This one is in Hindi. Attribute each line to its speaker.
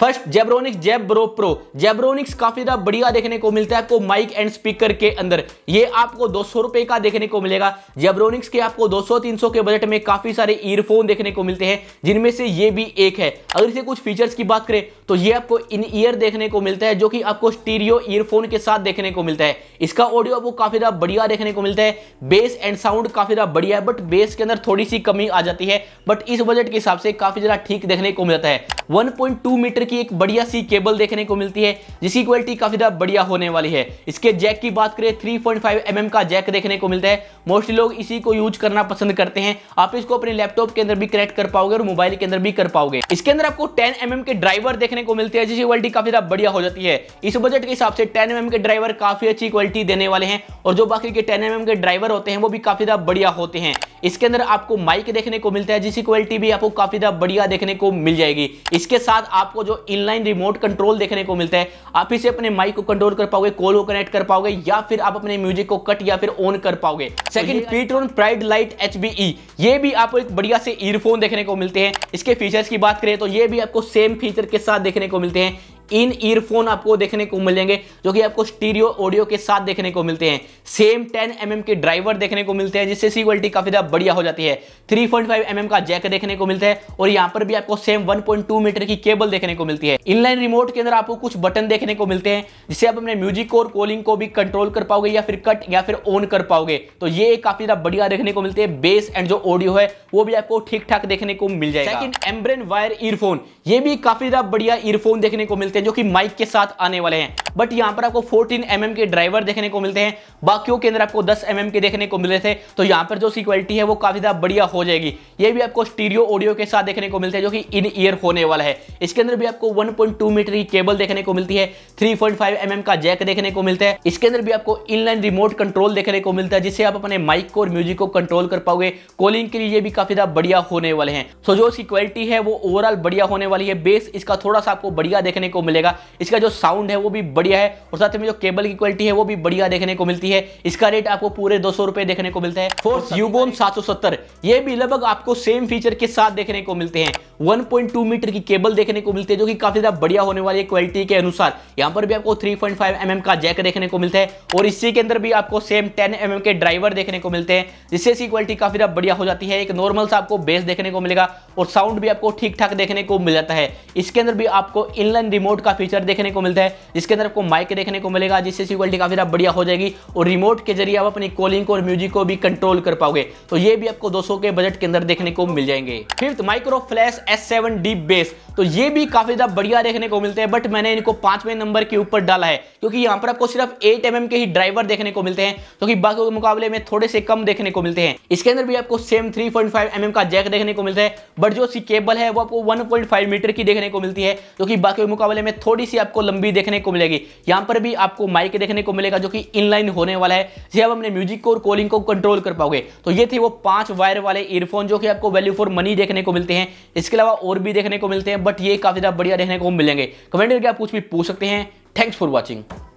Speaker 1: first Zebronics Zebro pro Zebronics काफी ज्यादा बढ़िया देखने को मिलता है आपको माइक एंड स्पीकर के अंदर ये आपको दो सौ रुपए का देखने को मिलेगा जेब्रोनिक्स के आपको 200-300 के बजट में काफी सारे ईयरफोन देखने को मिलते हैं जिनमें से ये भी एक है अगर इसे कुछ फीचर्स की बात करें तो ये आपको इन ईयर देखने को मिलता है जो कि आपको स्टीरियो ईयरफोन के साथ देखने को मिलता है इसका ऑडियो आपको काफी ज्यादा बढ़िया देखने को मिलता है बेस एंड साउंड काफी ज्यादा बढ़िया है बट बेस के अंदर थोड़ी सी कमी आ जाती है बट इस बजट के हिसाब से काफी ज्यादा ठीक देखने को मिलता है 1.2 मीटर की एक बढ़िया सी केबल देखने को मिलती है जिसकी क्वालिटी काफी ज्यादा बढ़िया होने वाली है इसके जैक की बात करें थ्री पॉइंट mm का जैक देखने को मिलता है मोस्टली लोग इसी को यूज करना पसंद करते हैं आप इसको अपने लैपटॉप के अंदर भी कनेक्ट कर पाओगे और मोबाइल के अंदर भी कर पाओगे इसके अंदर आपको टेन एम mm के ड्राइवर देखने को मिलते हैं जिसकी क्वालिटी काफी ज्यादा बढ़िया हो जाती है इस बजट के हिसाब से टेन एम mm के ड्राइवर काफी अच्छी क्वालिटी देने वाले हैं और जो बाकी के टेन एम mm के ड्राइवर होते हैं वो भी काफी ज्यादा बढ़िया होते हैं इसके अंदर आपको माइक देखने को मिलता है जिसकी क्वालिटी भी आपको काफी ज्यादा बढ़िया देखने को मिल जाएगी इसके साथ आपको जो इनलाइन रिमोट कंट्रोल देखने को मिलता है आप इसे अपने माइक को कंट्रोल कर पाओगे कॉल को कनेक्ट कर पाओगे या फिर आप अपने म्यूजिक को कट या फिर ऑन कर पाओगे second pTron pride lite H ये भी आपको एक बढ़िया से ईयरफोन देखने को मिलते हैं इसके फीचर्स की बात करें तो ये भी आपको सेम फीचर के साथ देखने को मिलते हैं इन ईयरफोन आपको देखने को मिलेंगे जो कि आपको स्टीरियो ऑडियो के साथ देखने को मिलते हैं सेम 10 एम mm के ड्राइवर देखने को मिलते हैं जिससे सी क्वालिटी काफी ज्यादा बढ़िया हो जाती है 3.5 पॉइंट mm का जैक देखने को मिलता है और यहाँ पर भी आपको सेम 1.2 मीटर की केबल देखने को मिलती है इनलाइन रिमोट के अंदर आपको कुछ बटन देखने को मिलते हैं जिससे आप अपने म्यूजिक और कॉलिंग को भी कंट्रोल कर पाओगे या फिर कट या फिर ऑन कर पाओगे तो ये काफी ज्यादा बढ़िया देखने को मिलती है बेस एंड जो ऑडियो है वो भी आपको ठीक ठाक देखने को मिल जाएगा एम्ब्रेन वायर ईयरफोन ये भी काफी ज्यादा बढ़िया ईयरफोन देखने को मिलते सकते हैं जो कि माइक के साथ आने वाले हैं बट यहाँ पर आपको फोर्टीन एम के ड्राइवर देखने को मिलते हैं बाकियों के अंदर आपको दस एम के देखने को मिले थे तो यहां पर जो उसकी क्वालिटी है वो काफ़ी ज़्यादा बढ़िया हो जाएगी ये भी आपको स्टीरियो ऑडियो के साथ देखने को मिलता है जो कि इन ईयर होने वाला है इसके अंदर भी आपको वन मीटर की केबल देखने को मिलती है थ्री पॉइंट mm का जैक देखने को मिलता है इसके अंदर भी आपको इनलाइन रिमोट कंट्रोल देखने को मिलता है जिससे आप अपने माइक को और म्यूजिक को कंट्रोल कर पाओगे कॉलिंग के लिए भी काफी ज्यादा बढ़िया होने वाले हैं सो जो उसकी क्वालिटी है वो ओवरऑल बढ़िया होने वाली है बेस इसका थोड़ा सा आपको बढ़िया देखने को मिलेगा इसका जो साउंड है वो भी बढ़िया बढ़िया है और साथ में जो केबल की क्वालिटी है वो भी बढ़िया देखने को मिलती है इसका रेट आपको पूरे दो सौ देखने को मिलता है फोर्थ यूबोन सात ये भी लगभग आपको सेम फीचर के साथ देखने को मिलते हैं 1.2 मीटर की केबल देखने को मिलती है जो कि काफी ज्यादा बढ़िया होने वाली है क्वालिटी के अनुसार यहाँ पर भी आपको 3.5 पॉइंट mm का जैक देखने को मिलता है और इसी के अंदर भी आपको सेम 10 mm के ड्राइवर देखने को मिलते हैं जिससे इसकी क्वालिटी काफी ज्यादा बढ़िया हो जाती है एक नॉर्मल सा आपको बेस देखने को मिलेगा और साउंड भी आपको ठीक ठाक देखने को मिल जाता है इसके अंदर भी आपको इनलाइन रिमोट का फीचर देखने को मिलता है जिसके अंदर आपको माइक देखने को मिलेगा जिससे इसकी क्वालिटी काफी ज्यादा बढ़िया हो जाएगी और रिमोट के जरिए आप अपनी कॉलिंग और म्यूजिक को भी कंट्रोल कर पाओगे तो ये भी आपको दो के बजट के अंदर देखने को मिल जाएंगे fifth micro flash S seven deep bass तो ये भी काफी ज्यादा बढ़िया देखने को मिलते हैं बट मैंने इनको पांचवें नंबर के ऊपर डाला है क्योंकि यहाँ पर आपको सिर्फ एट एम के ही ड्राइवर देखने को मिलते हैं जो कि बाकी के मुकाबले में थोड़े से कम देखने को मिलते हैं इसके अंदर भी आपको सेम थ्री पॉइंट mm का जैक देखने को मिलता है बट जो सी केबल है वो आपको वन मीटर की देखने को मिलती है जो कि बाकी के मुकाबले में थोड़ी सी आपको लंबी देखने को मिलेगी यहाँ पर भी आपको माइक देखने को मिलेगा जो कि इनलाइन होने वाला है जिसे आप अपने म्यूजिक को और कॉलिंग को कंट्रोल कर पाओगे तो ये थे वो पांच वायर वाले ईयरफोन जो कि आपको वैल्यू फॉर मनी देखने को मिलते हैं इसके इसके अलावा और भी देखने को मिलते हैं बट ये काफ़ी ज़्यादा बढ़िया देखने को मिलेंगे कमेंट करके आप कुछ भी पूछ सकते हैं थैंक्स फॉर वॉचिंग